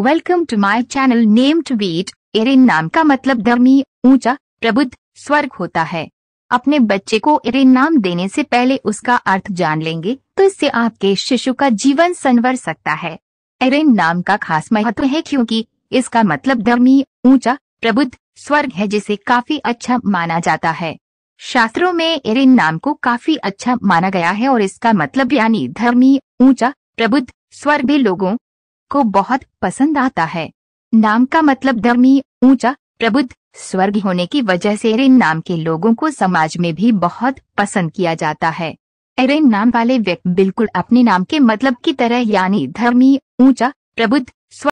welcome to my channel name to beat इरिन नाम का मतलब धर्मी ऊंचा प्रबुद्ध स्वर्ग होता है अपने बच्चे को इरिन नाम देने से पहले उसका अर्थ जान लेंगे तो इससे आपके शिशु का जीवन संवर सकता है एरिन नाम का खास महत्व है क्योंकि इसका मतलब धर्मी ऊंचा प्रबुद्ध स्वर्ग है जिसे काफी अच्छा माना जाता है शास्त्रों में इरिन नाम को काफी अच्छा माना गया है और इसका मतलब यानी धर्मी ऊंचा प्रबुद्ध स्वर्ग भी लोगों को बहुत पसंद आता है नाम का मतलब धर्मी ऊंचा प्रबुद्ध स्वर्ग होने की वजह से एरेन नाम के लोगों को समाज में भी बहुत पसंद किया जाता है एरेन नाम वाले व्यक्ति बिल्कुल अपने नाम के मतलब की तरह यानी धर्मी ऊंचा प्रबुद्ध स्वर्ग